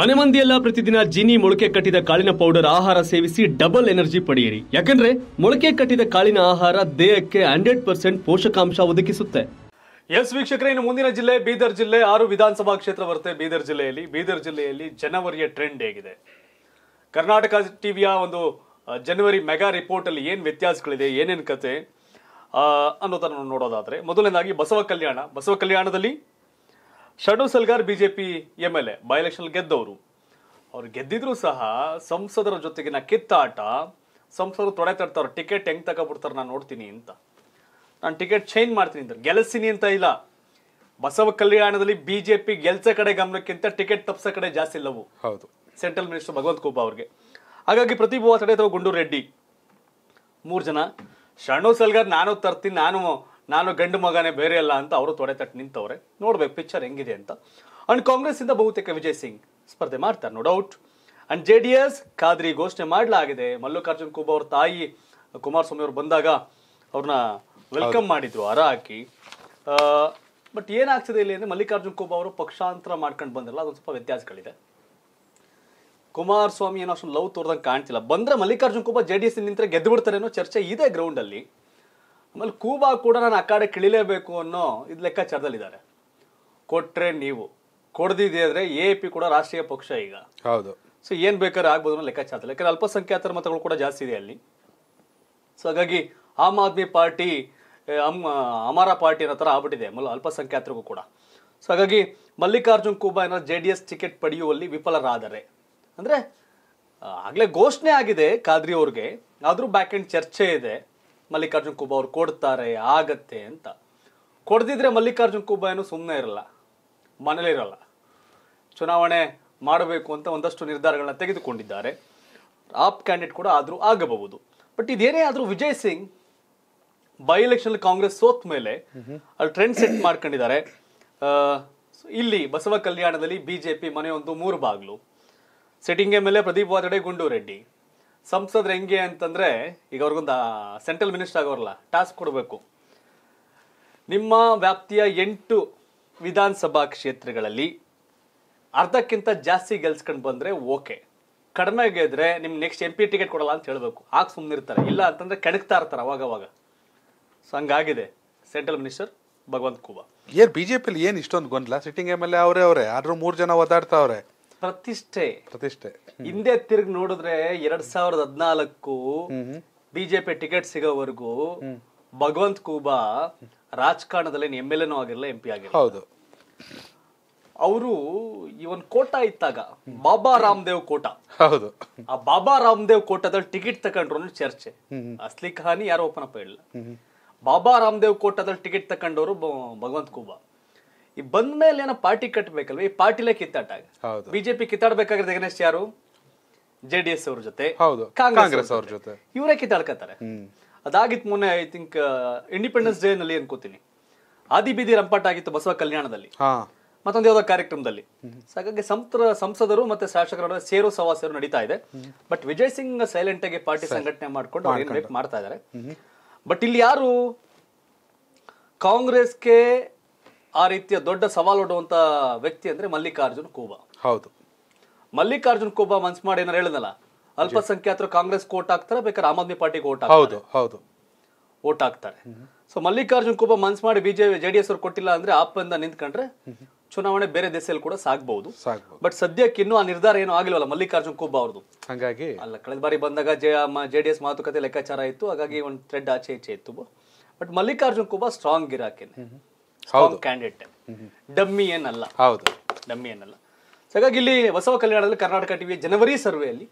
ಮನೆ ಮಂದಿಯೆಲ್ಲ ಪ್ರತಿದಿನ ಜಿನಿ ಮೊಳಕೆ ಕಟ್ಟಿದ ಕಾಳಿನ ಪೌಡರ್ ಆಹಾರ ಸೇವಿಸಿ ಡಬಲ್ ಎನರ್ಜಿ ಪಡೆಯಿರಿ ಯಾಕಂದ್ರೆ ಮೊಳಕೆ ಕಟ್ಟಿದ ಕಾಳಿನ ಆಹಾರ ದೇಹಕ್ಕೆ ಹಂಡ್ರೆಡ್ ಪರ್ಸೆಂಟ್ ಪೋಷಕಾಂಶ ಒದಗಿಸುತ್ತೆ ಎಸ್ ವೀಕ್ಷಕರೇ ಇನ್ನು ಮುಂದಿನ ಜಿಲ್ಲೆ ಬೀದರ್ ಜಿಲ್ಲೆ ಆರು ವಿಧಾನಸಭಾ ಕ್ಷೇತ್ರ ಬರುತ್ತೆ ಬೀದರ್ ಜಿಲ್ಲೆಯಲ್ಲಿ ಬೀದರ್ ಜಿಲ್ಲೆಯಲ್ಲಿ ಜನವರಿಯ ಟ್ರೆಂಡ್ ಹೇಗಿದೆ ಕರ್ನಾಟಕ ಟಿವಿಯ ಒಂದು ಜನವರಿ ಮೆಗಾ ರಿಪೋರ್ಟ್ ಅಲ್ಲಿ ಏನು ವ್ಯತ್ಯಾಸಗಳಿದೆ ಏನೇನು ಕತೆ ಅನ್ನೋದನ್ನು ನೋಡೋದಾದ್ರೆ ಮೊದಲನೇದಾಗಿ ಬಸವ ಕಲ್ಯಾಣ ಬಸವ ಕಲ್ಯಾಣದಲ್ಲಿ ಶಡು ಸಲ್ಗಾರ್ BJP M L A by election ಗೆದ್ದವರು ಅವ್ರು ಗೆದ್ದಿದ್ರು ಸಹ ಸಂಸದರ ಜೊತೆಗಿನ ಕಿತ್ತಾಟ ಸಂಸದರು ತೊಡೆ ತರ್ತಾರ ಟಿಕೆಟ್ ಹೆಂಗ್ ತಗೊಬಿಡ್ತಾರೆ ನಾನು ನೋಡ್ತೀನಿ ಅಂತ ನಾನು ಟಿಕೆಟ್ ಚೇಂಜ್ ಮಾಡ್ತೀನಿ ಅಂತ ಗೆಲ್ಲಿಸ್ತೀನಿ ಅಂತ ಇಲ್ಲ ಬಸವ ಕಲ್ಯಾಣದಲ್ಲಿ ಬಿಜೆಪಿ ಗೆಲ್ಸ ಕಡೆ ಗಮನಕ್ಕಿಂತ ಟಿಕೆಟ್ ತಪ್ಪಿಸ ಕಡೆ ಜಾಸ್ತಿ ಇಲ್ಲವು ಹೌದು ಸೆಂಟ್ರಲ್ ಮಿನಿಸ್ಟರ್ ಭಗವಂತ ಕೋಪ ಅವ್ರಿಗೆ ಹಾಗಾಗಿ ಪ್ರತಿಭಾ ತಡೆ ಅಥವಾ ರೆಡ್ಡಿ ಮೂರು ಜನ ಶರಣು ಸಲ್ಗಾರ್ ನಾನು ತರ್ತೀನಿ ನಾನು ನಾನು ಗಂಡು ಮಗನೇ ಬೇರೆ ಅಲ್ಲ ಅಂತ ಅವರು ತೊಡೆ ತಟ್ಟು ನಿಂತವ್ರೆ ನೋಡ್ಬೇಕು ಪಿಕ್ಚರ್ ಹೆಂಗಿದೆ ಅಂತ ಅಂಡ್ ಕಾಂಗ್ರೆಸ್ ಇಂದ ಬಹುತೇಕ ವಿಜಯ್ ಸಿಂಗ್ ಸ್ಪರ್ಧೆ ಮಾಡ್ತಾರೆ no doubt and J D S Khadri ಘೋಷಣೆ ಮಾಡಲಾಗಿದೆ ಮಲ್ಲಿಕಾರ್ಜುನ್ ಖೂಬ್ ಅವ್ರ ತಾಯಿ ಕುಮಾರಸ್ವಾಮಿ ಅವರು ಬಂದಾಗ ಅವ್ರನ್ನ ವೆಲ್ಕಮ್ ಮಾಡಿದ್ರು ಹರ ಹಾಕಿ ಬಟ್ ಏನಾಗ್ತದೆ ಇಲ್ಲಿ ಅಂದ್ರೆ ಮಲ್ಲಿಕಾರ್ಜುನ್ ಖೂಬ್ ಅವರು ಪಕ್ಷಾಂತರ ಮಾಡ್ಕೊಂಡು ಬಂದಿಲ್ಲ ಅದೊಂದು ಸ್ವಲ್ಪ ವ್ಯತ್ಯಾಸಗಳಿದೆ ಕುಮಾರಸ್ವಾಮಿ ಏನೋ ಅಷ್ಟು ಲವ್ ತೋರ್ದಂಗೆ ಕಾಣ್ತಿಲ್ಲ ಬಂದರೆ Mallikarjun Khuba J D S ನಿಂತರೆ ಗೆದ್ದು ಬಿಡ್ತಾರೆ ಅನ್ನೋ ಚರ್ಚೆ ಇದೆ ಗ್ರೌಂಡಲ್ಲಿ ಆಮೇಲೆ ಕೂಬಾ ಕೂಡ ನಾನು ಆ ಕಡೆ ಕಿಳಿಲೇಬೇಕು ಅನ್ನೋ ಇದು ಲೆಕ್ಕಾಚಾರದಲ್ಲಿದ್ದಾರೆ ಕೊಟ್ಟರೆ ನೀವು ಅಂದರೆ ಎ ಪಿ ಕೂಡ ರಾಷ್ಟ್ರೀಯ ಪಕ್ಷ ಈಗ ಹೌದು ಸೊ ಏನು ಬೇಕಾದ್ರೆ ಆಗ್ಬೋದು ಅನ್ನೋ ಲೆಕ್ಕಾಚಾರದಲ್ಲಿ ಯಾಕಂದ್ರೆ ಅಲ್ಪಸಂಖ್ಯಾತರ ಮತಗಳು ಕೂಡ ಜಾಸ್ತಿ ಇದೆ ಅಲ್ಲಿ ಸೊ ಹಾಗಾಗಿ ಆಮ್ ಆದ್ಮಿ ಪಾರ್ಟಿ ಅಮ್ಮ ಅಮರ ಪಾರ್ಟಿ ಅನ್ನೋ ಥರ ಆಗ್ಬಿಟ್ಟಿದೆ ಮಲ್ಲ ಅಲ್ಪಸಂಖ್ಯಾತರಿಗೂ ಕೂಡ ಸೊ ಹಾಗಾಗಿ ಮಲ್ಲಿಕಾರ್ಜುನ್ ಕೂಬಾ ಏನೋ ಜೆ ಡಿ ಎಸ್ ಟಿಕೆಟ್ ಪಡೆಯುವಲ್ಲಿ ವಿಫಲರಾದರೆ ಅಂದರೆ ಆಗಲೇ ಘೋಷಣೆ ಆಗಿದೆ ಖಾದ್ರಿ ಅವ್ರಿಗೆ ಆದರೂ ಬ್ಯಾಕ್ ಎಂಡ್ ಚರ್ಚೆ ಇದೆ ಮಲ್ಲಿಕಾರ್ಜುನ್ ಖೂಬಾ ಅವ್ರು ಕೊಡ್ತಾರೆ ಆಗತ್ತೆ ಅಂತ ಕೊಡ್ದಿದ್ರೆ ಮಲ್ಲಿಕಾರ್ಜುನ್ ಕುಂಬ ಏನು ಸುಮ್ಮನೆ ಇರಲ್ಲ ಮನೇಲಿರಲ್ಲ ಚುನಾವಣೆ ಮಾಡಬೇಕು ಅಂತ ಒಂದಷ್ಟು ನಿರ್ಧಾರಗಳನ್ನ ತೆಗೆದುಕೊಂಡಿದ್ದಾರೆ ಆಪ್ ಕ್ಯಾಂಡಿಡೇಟ್ ಕೂಡ ಆದರೂ ಆಗಬಹುದು ಬಟ್ ಇದೇನೇ ಆದರೂ ವಿಜಯ್ ಸಿಂಗ್ ಬೈ ಎಲೆಕ್ಷನ್ ಕಾಂಗ್ರೆಸ್ ಸೋತ್ ಮೇಲೆ ಅಲ್ಲಿ ಟ್ರೆಂಡ್ ಸೆಟ್ ಮಾಡ್ಕೊಂಡಿದ್ದಾರೆ ಇಲ್ಲಿ ಬಸವ ಕಲ್ಯಾಣದಲ್ಲಿ ಬಿಜೆಪಿ ಮನೆಯೊಂದು ಮೂರು ಬಾಗ್ಲು ಸೆಟ್ಟಿಂಗ್ ಮೇಲೆ ಪ್ರದೀಪ್ ವಾದಡೆ ಗುಂಡೂರೆಡ್ಡಿ ಸಂಸದ್ರು ಹೆಂಗೆ ಅಂತಂದ್ರೆ ಈಗ ಅವ್ರಿಗೊಂದು ಸೆಂಟ್ರಲ್ ಮಿನಿಸ್ಟರ್ ಆಗೋರಲ್ಲ ಟಾಸ್ಕ್ ಕೊಡಬೇಕು ನಿಮ್ಮ ವ್ಯಾಪ್ತಿಯ ಎಂಟು ವಿಧಾನಸಭಾ ಕ್ಷೇತ್ರಗಳಲ್ಲಿ ಅರ್ಧಕ್ಕಿಂತ ಜಾಸ್ತಿ ಗೆಲ್ಸ್ಕೊಂಡು ಬಂದ್ರೆ ಓಕೆ ಕಡಿಮೆ ಗೆದ್ರೆ ನಿಮ್ಗೆ ನೆಕ್ಸ್ಟ್ ಎಂ ಪಿ ಟಿಕೆಟ್ ಕೊಡಲ್ಲ ಅಂತ ಹೇಳಬೇಕು ಆಗ ಸುಮ್ಮನಿರ್ತಾರೆ ಇಲ್ಲ ಅಂತಂದ್ರೆ ಕೆಣಕ್ತಾ ಇರ್ತಾರೆ ಅವಾಗ ಸೊ ಹಂಗಾಗಿದೆ ಸೆಂಟ್ರಲ್ ಮಿನಿಸ್ಟರ್ ಭಗವಂತ ಕೂಬಾ ಏನ್ ಬಿಜೆಪಿ ಜೆ ಏನು ಇಷ್ಟೊಂದು ಗೊಂದಲ ಸಿಟ್ಟಿಂಗ್ ಎಮ್ ಎಲ್ ಎ ಅವರೇ ಅವರೇ ಆದರೂ ಮೂರು ಜನ ಒದ್ದಾಡ್ತಾವ್ರೆ ಪ್ರತಿಷ್ಠೆ ಪ್ರತಿಷ್ಠೆ ಹಿಂದೆ ತಿರ್ಗಿ ನೋಡಿದ್ರೆ ಎರಡ್ ಸಾವಿರದ ಹದಿನಾಲ್ಕು ಬಿಜೆಪಿ ಟಿಕೆಟ್ ಸಿಗೋವರೆಗೂ ಭಗವಂತ್ ಕೂಬಾ ರಾಜಕಾರಣದಲ್ಲಿ ಎಮ್ ಎಲ್ ಎನೂ ಆಗಿರಲ್ಲ ಎಂ ಪಿ ಆಗಿರಲ್ಲ ಹೌದು ಅವರು ಈ ಒಂದು ಕೋಟಾ ಇತ್ತಾಗ ಬಾಬಾ ರಾಮದೇವ್ ಕೋಟಾ ಹೌದು ಆ ಬಾಬಾ ರಾಮದೇವ್ ಕೋಟಾದಲ್ಲಿ ಟಿಕೆಟ್ ತಗೊಂಡ್ರು ಚರ್ಚೆ ಅಸ್ಲಿ ಕಹಾನಿ ಯಾರು ಓಪನ್ ಅಪ್ ಹೇಳಿಲ್ಲ ಬಾಬಾ ರಾಮದೇವ್ ಕೋಟಾದಲ್ಲಿ ಟಿಕೆಟ್ ತಕೊಂಡವರು ಭಗವಂತ್ ಕೂಬಾ ಈ ಬಂದ ಮೇಲೆ ಏನೋ ಪಾರ್ಟಿ ಕಟ್ಟಬೇಕಲ್ವ ಈ ಪಾರ್ಟಿಲೇ ಕಿತ್ತಾಟ ಬಿಜೆಪಿ ಕಿತ್ತಾಡ್ಬೇಕಾಗಿರೋದು ಗಣೇಶ್ ಯಾರು ಜೆ ಡಿ ಎಸ್ ಅವ್ರ ಜೊತೆ ಕಾಂಗ್ರೆಸ್ ಅವ್ರ ಜೊತೆ ಇವರೇ ಕಿತ್ತಾಡ್ಕತ್ತಾರೆ ಅದಾಗಿತ್ತು ಮೊನ್ನೆ ಐ ಥಿಂಕ್ ಇಂಡಿಪೆಂಡೆನ್ಸ್ ಡೇ ನಲ್ಲಿ ಅನ್ಕೋತೀನಿ ಆದಿ ಬೀದಿ ರಂಪಾಟ ಆಗಿತ್ತು ಬಸವ ಕಲ್ಯಾಣದಲ್ಲಿ ಮತ್ತೊಂದು ಯಾವ್ದೋ ಕಾರ್ಯಕ್ರಮದಲ್ಲಿ ಹಾಗಾಗಿ ಸಂಸದರು ಮತ್ತೆ ಶಾಸಕರ ನಡುವೆ ಸೇರು ಸವಾಸರು ನಡೀತಾ ಇದೆ ಬಟ್ ವಿಜಯ್ ಸಿಂಗ್ ಸೈಲೆಂಟ್ ಆಗಿ ಪಾರ್ಟಿ ಸಂಘಟನೆ ಮಾಡ್ಕೊಂಡು ಅವ್ರು ಮಾಡ್ತಾ ಇದಾರೆ ಬಟ್ ಇಲ್ಲಿ ಯಾರು ಕಾಂಗ್ರೆಸ್ಗೆ ಆ ರೀತಿಯ ದೊಡ್ಡ ಸವಾಲು ಒಡುವಂತ ವ್ಯಕ್ತಿ ಅಂದ್ರೆ ಮಲ್ಲಿಕಾರ್ಜುನ್ ಕೋಬಾ ಹೌದು ಮಲ್ಲಿಕಾರ್ಜುನ್ ಕೋಬಾ ಮನ್ಸ್ ಮಾಡಿ ಏನಾರ ಹೇಳಿದಲ್ಲ ಅಲ್ಪಸಂಖ್ಯಾತರು ಕಾಂಗ್ರೆಸ್ ಓಟ್ ಹಾಕ್ತಾರೆ ಬೇಕಾದ್ರೆ ಆಮ್ ಆದ್ಮಿ ಪಾರ್ಟಿಗೆ ಓಟ್ ಹೌದು ಹೌದು ಓಟ್ ಹಾಕ್ತಾರೆ ಸೊ ಮಲ್ಲಿಕಾರ್ಜುನ್ ಕೋಬಾ ಮನ್ಸ್ ಮಾಡಿ ಬಿಜೆಪಿ ಜೆಡಿಎಸ್ ಅವ್ರು ಕೊಟ್ಟಿಲ್ಲ ಅಂದ್ರೆ ಆಪದಿಂದ ನಿಂತ್ಕೊಂಡ್ರೆ ಚುನಾವಣೆ ಬೇರೆ ದೇಶದಲ್ಲಿ ಕೂಡ ಸಾಗಬಹುದು ಬಟ್ ಸದ್ಯಕ್ಕೆ ಇನ್ನೂ ಆ ನಿರ್ಧಾರ ಏನು ಆಗಿಲ್ವಲ್ಲ ಮಲ್ಲಿಕಾರ್ಜುನ್ ಖೂಬಾ ಅವ್ರದ್ದು ಹಂಗಾಗಿ ಅಲ್ಲ ಕಳೆದ ಬಾರಿ ಬಂದಾಗ ಜೆಡಿಎಸ್ ಮಾತುಕತೆ ಲೆಕ್ಕಾಚಾರ ಇತ್ತು ಹಾಗಾಗಿ ಒಂದು ಥ್ರೆಡ್ ಆಚೆ ಈಚೆ ಇತ್ತು ಬಟ್ ಮಲ್ಲಿಕಾರ್ಜುನ್ ಕುಬಾ ಸ್ಟ್ರಾಂಗ್ ಇರಾಕೆ ಕ್ಯಾಂಡಿಡೇಟ್ ಡಮ್ಮಿ ಹೌದು ಡಮ್ಮಿ ಏನಲ್ಲ ಹಾಗಾಗಿ ಇಲ್ಲಿ ಬಸವ ಕಲ್ಯಾಣದಲ್ಲಿ ಕರ್ನಾಟಕ ಟಿವಿ ಜನವರಿ ಸರ್ವೆಯಲ್ಲಿ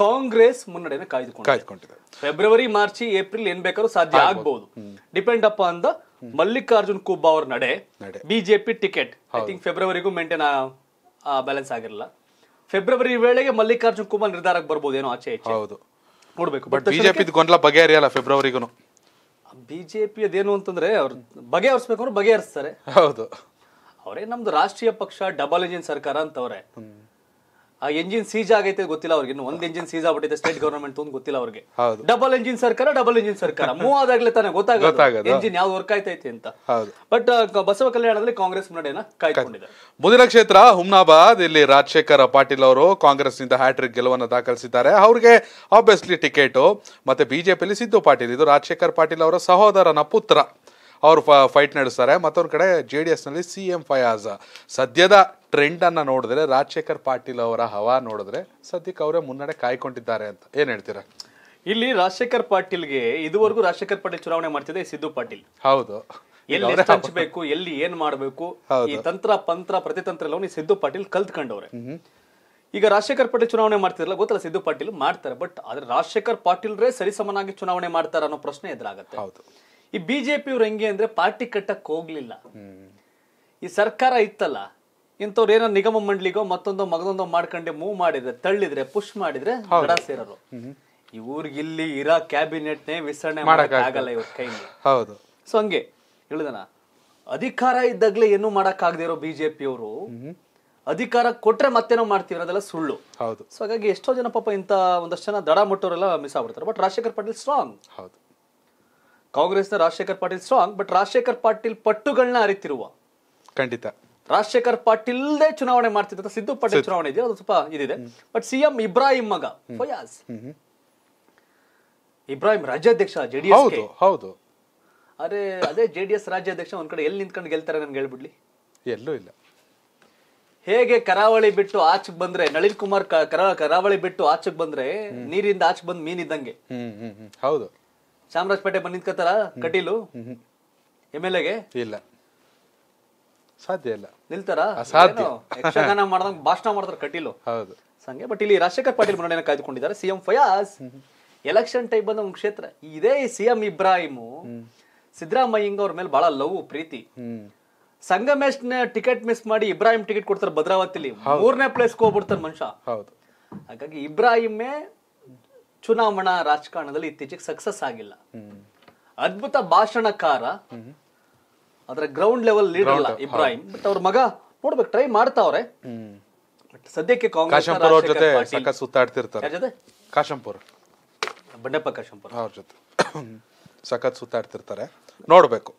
ಕಾಂಗ್ರೆಸ್ ಮುನ್ನಡೆಯನ್ನು ಕಾಯ್ದುಕೊಂಡಿದೆ ಫೆಬ್ರವರಿ ಮಾರ್ಚ್ ಏಪ್ರಿಲ್ ಏನ್ ಬೇಕಾದ್ರೂ ಸಾಧ್ಯ ಆಗ್ಬಹುದು depend up on the Mallikarjun Khuba ಅವ್ರ ನಡೆ ಬಿಜೆಪಿ ಟಿಕೆಟ್ ಐ ತಿಂಕ್ ಫೆಬ್ರವರಿಗೂ ಮೇಂಟೈನ್ ಬ್ಯಾಲೆನ್ಸ್ ಆಗಿರಲ್ಲ ಫೆಬ್ರವರಿ ವೇಳೆಗೆ ಮಲ್ಲಿಕಾರ್ಜುನ್ ಕುಮಾರ್ ನಿರ್ಧಾರಕ್ಕೆ ಏನೋ ಆಚೆ ಹೌದು ನೋಡ್ಬೇಕು ಬಟ್ ಬಿಜೆಪಿ ಗೊಂದಲ ಬಗೆಹರಿಯಲ್ಲ ಫೆಬ್ರವರಿಗೂ ಬಿಜೆಪಿ ಅದೇನು ಅಂತಂದ್ರೆ ಅವ್ರು ಬಗೆಹರಿಸ್ಬೇಕು ಅಂದ್ರೆ ಬಗೆಹರಿಸ್ತಾರೆ ಹೌದು ಅವರೇ ನಮ್ದು ರಾಷ್ಟ್ರೀಯ ಪಕ್ಷ ಡಬಲ್ ಇಂಜಿನ್ ಸರ್ಕಾರ ಅಂತವ್ರೆ ಆ ಎಂಜಿನ್ ಸೀಜ್ ಆಗೈತೆ ಗೊತ್ತಿಲ್ಲ ಅವ್ರಿಗೆ ಇನ್ನು ಒಂದ್ ಎಂಜಿನ್ ಸೀಜ್ ಆಗ್ಬಿಟ್ಟಿದೆ ಸ್ಟೇಟ್ ಗವರ್ನಮೆಂಟ್ ಅಂತ ಗೊತ್ತಿಲ್ಲ ಅವ್ರಿಗೆ ಡಬಲ್ ಎಂಜಿನ್ ಸರ್ಕಾರ ಡಬಲ್ ಎಂಜಿನ್ ಸರ್ಕಾರ ಆದಾಗ್ಲೇ ತಾನೆ ಗೊತ್ತಾಗ ಎಂಜಿನ್ ಯಾವ್ದು ವರ್ಕ್ ಆಯ್ತೈತೆ ಅಂತ ಬಟ್ ಬಸವ ಕಲ್ಯಾಣದಲ್ಲಿ ಕಾಂಗ್ರೆಸ್ ಮುನ್ನಡೆಯನ್ನ ಕಾಯ್ಕೊಂಡಿದೆ ಮುಂದಿನ ಕ್ಷೇತ್ರ ಹುಮ್ನಾಬಾದ್ ಇಲ್ಲಿ ರಾಜಶೇಖರ್ ಪಾಟೀಲ್ ಅವರು ಕಾಂಗ್ರೆಸ್ ನಿಂದ ಹ್ಯಾಟ್ರಿಕ್ ಗೆಲುವನ್ನು ದಾಖಲಿಸಿದ್ದಾರೆ ಅವ್ರಿಗೆ ಆಬ್ವಿಯಸ್ಲಿ ಟಿಕೆಟ್ ಮತ್ತೆ ಬಿಜೆಪಿಯಲ್ಲಿ ಸಿದ್ದು ಪಾಟೀಲ್ ಇದು ರಾಜಶೇಖರ್ ಪಾಟೀಲ್ ಅವರ ಸಹೋದರನ ಪುತ್ರ ಅವರು ಫೈಟ್ ನಡೆಸ್ತಾರೆ ಮತ್ತೊಂದು ಕಡೆ J D CM C M Fayaz ಸದ್ಯದ ಟ್ರೆಂಡ್ ಅನ್ನ ನೋಡಿದ್ರೆ ರಾಜಶೇಖರ್ ಪಾಟೀಲ್ ಅವರ ಹವಾ ನೋಡಿದ್ರೆ ಸದ್ಯಕ್ಕೆ ಅವರೇ ಮುನ್ನಡೆ ಕಾಯ್ಕೊಂಡಿದ್ದಾರೆ ಅಂತ ಏನ್ ಹೇಳ್ತೀರಾ ಇಲ್ಲಿ ರಾಜಶೇಖರ್ ಪಾಟೀಲ್ಗೆ ಇದುವರೆಗೂ ರಾಜಶೇಖರ್ ಪಾಟೀಲ್ ಚುನಾವಣೆ ಮಾಡ್ತಿದೆ ಸಿದ್ದು ಪಾಟೀಲ್ ಹೌದು ಎಲ್ಲಿ ಹಂಚಬೇಕು ಎಲ್ಲಿ ಏನ್ ಮಾಡಬೇಕು ಈ ತಂತ್ರ ಪಂತ್ರ ಪ್ರತಿತಂತ್ರ ಎಲ್ಲವನ್ನ ಸಿದ್ದು ಪಾಟೀಲ್ ಕಲ್ತ್ಕೊಂಡವ್ರೆ ಈಗ ರಾಜಶೇಖರ್ ಪಾಟೀಲ್ ಚುನಾವಣೆ ಮಾಡ್ತಿರಲ್ಲ ಗೊತ್ತಲ್ಲ ಸಿದ್ದು ಪಾಟೀಲ್ ಮಾಡ್ತಾರೆ ಬಟ್ ಆದ್ರೆ ರಾಜಶೇಖರ್ ರೇ ಸರಿಸಮನಾಗಿ ಚುನಾವಣೆ ಮಾಡ್ತಾರ ಅನ್ನೋ ಪ್ರಶ್ನೆ ಎದುರಾಗತ್ತೆ ಈ ಬಿಜೆಪಿ ಅವ್ರು ಹೆಂಗೆ ಅಂದ್ರೆ ಪಾರ್ಟಿ ಕಟ್ಟಕ್ ಹೋಗ್ಲಿಲ್ಲ ಈ ಸರ್ಕಾರ ಇತ್ತಲ್ಲ ಇಂಥವ್ರು ಏನೋ ನಿಗಮ ಮಂಡಳಿಗೋ ಮತ್ತೊಂದು ಮಗದೊಂದು ಮಾಡ್ಕೊಂಡೆ ಮೂವ್ ಮಾಡಿದ್ರೆ ತಳ್ಳಿದ್ರೆ ಪುಷ್ ಮಾಡಿದ್ರೆ ಗಡ ಸೇರೋರು ಇಲ್ಲಿ ಇರೋ ಕ್ಯಾಬಿನೆಟ್ ನೇ ವಿಸ್ತರಣೆ ಮಾಡಕ್ಕಾಗಲ್ಲ ಇವ್ರ ಹೌದು ಸೊ ಹಂಗೆ ಹೇಳಿದನ ಅಧಿಕಾರ ಇದ್ದಾಗಲೇ ಏನು ಮಾಡಕ್ ಆಗದೆ ಇರೋ ಬಿಜೆಪಿ ಅವರು ಅಧಿಕಾರ ಕೊಟ್ರೆ ಮತ್ತೇನೋ ಮಾಡ್ತೀವಿ ಅದೆಲ್ಲ ಸುಳ್ಳು ಹೌದು ಸೊ ಹಾಗಾಗಿ ಎಷ್ಟೋ ಜನ ಪಾಪ ಇಂತ ಒಂದಷ್ಟು ಜನ ದಡ ಮುಟ್ಟೋರೆಲ್ಲ ಮಿಸ್ ಆಗ್ಬಿಡ್ತಾರೆ ಬಟ್ ರಾಜಶೇಖರ್ ಪಾಟೀಲ್ ಸ್ಟ್ರಾಂಗ್ ಹೌದು ಕಾಂಗ್ರೆಸ್ನ ರಾಜಶೇಖರ್ ಪಾಟೀಲ್ ಸ್ಟ್ರಾಂಗ್ ಬಟ್ ರಾಜಶೇಖರ್ ಪಾಟೀಲ್ ಪಟ್ಟುಗಳನ್ನ ಅರಿತಿರುವ ಖಂಡಿತ ರಾಜಶೇಖರ್ ಪಾಟೀಲ್ದೆ ಚುನಾವಣೆ ಮಾಡ್ತಿದ್ದ ಸಿದ್ದು ಪಾಟೀಲ್ ಚುನಾವಣೆ ಇದೆಯಾ ಅದು ಸ್ವಲ್ಪ ಇದಿದೆ ಬಟ್ ಸಿಎಂ ಇಬ್ರಾಹಿಂ ಮಗ ಫಯಾಸ್ ಇಬ್ರಾಹಿಂ ರಾಜ್ಯಾಧ್ಯಕ್ಷ ಜೆಡಿಎಸ್ ಹೌದು ಅರೆ ಅದೇ ಜೆಡಿಎಸ್ ರಾಜ್ಯಾಧ್ಯಕ್ಷ ಒಂದ್ ಕಡೆ ಎಲ್ಲಿ ನಿಂತ್ಕೊಂಡು ಗೆಲ್ತಾರೆ ನನ್ಗೆ ಹೇಳ್ಬಿಡ್ಲಿ ಎಲ್ಲೂ ಇಲ್ಲ ಹೇಗೆ ಕರಾವಳಿ ಬಿಟ್ಟು ಆಚೆಗೆ ಬಂದ್ರೆ ನಳಿನ್ ಕುಮಾರ್ ಕರಾವಳಿ ಬಿಟ್ಟು ಆಚೆಗೆ ಬಂದ್ರೆ ನೀರಿಂದ ಆಚೆ ಬಂದ್ ಮೀನ್ ಇದ್ದಂಗೆ ಹೌದು ಚಾಮರಾಜಪೇಟೆ ಬಂದ್ ನಿಂತ್ಕೋತಾರ ಕಟೀಲು ಎಮ್ ಎಲ್ ಎಗೆ ಇಲ್ಲ ಸಾಧ್ಯ ಇಲ್ಲ ನಿಲ್ತಾರ ಅಸಾಧ್ಯ ಯಕ್ಷಗಾನ ಭಾಷಣ ಮಾಡಿದ್ರೆ ಕಟೀಲು ಹೌದು ಸಂಗೆ ಬಟ್ ಇಲ್ಲಿ ರಾಜಶೇಖರ್ ಪಾಟೀಲ್ ಮುನ್ನಡೆಯನ್ನು ಕಾಯ್ದುಕೊಂಡಿದ್ದಾರೆ ಸಿಎಂ ಫಯಾಸ್ ಎಲೆಕ್ಷನ್ ಟೈಪ್ ಬಂದ ಒಂದು ಕ್ಷೇತ್ರ ಇದೇ ಸಿಎಂ ಇಬ್ರಾಹಿಮ್ ಸಿದ್ದರಾಮಯ್ಯಂಗ ಅವ್ರ ಮೇಲೆ ಬಹಳ ಲವ್ ಪ್ರೀತಿ ಸಂಗಮೇಶ್ ಟಿಕೆಟ್ ಮಿಸ್ ಮಾಡಿ ಇಬ್ರಾಹಿಂ ಟಿಕೆಟ್ ಕೊಡ್ತಾರೆ ಭದ್ರಾವತಿಲಿ ಮೂರನೇ ಪ್ಲೇಸ್ ಹೋಗ್ಬಿಡ್ತಾರೆ ಮನುಷ್ಯ ಹೌದು ಹಾಗಾಗಿ ಇಬ್ರಾಹಿಮೇ ಚುನಾವಣಾ ರಾಜಕಾರಣದಲ್ಲಿ ಇತ್ತೀಚೆಗೆ ಸಕ್ಸಸ್ ಆಗಿಲ್ಲ ಅದ್ಭುತ ಭಾಷಣಕಾರ ಅದರ ಗ್ರೌಂಡ್ ಲೆವೆಲ್ ಲೀಡರ್ ಅಲ್ಲ ಇಬ್ರಾಹಿಂ ಬಟ್ ಅವ್ರ ಮಗ ನೋಡ್ಬೇಕು ಟ್ರೈ ಮಾಡ್ತಾವ್ರೆ ಸದ್ಯಕ್ಕೆ ಕಾಂಗ್ರೆಸ್ ಅವ್ರ ಜೊತೆ ಸುತ್ತಾಡ್ತಿರ್ತಾರೆ ಕಾಶಂಪುರ್ ಕಾಶಂಪುರ ಬಂಡೆಪ್ಪ ಕಾಶಂಪುರ ಅವ್ರ ಜೊತೆ ಸಖತ್ ಸುತ್ತಾಡ್ತಿರ್ತಾರೆ ನೋಡ್ಬೇಕು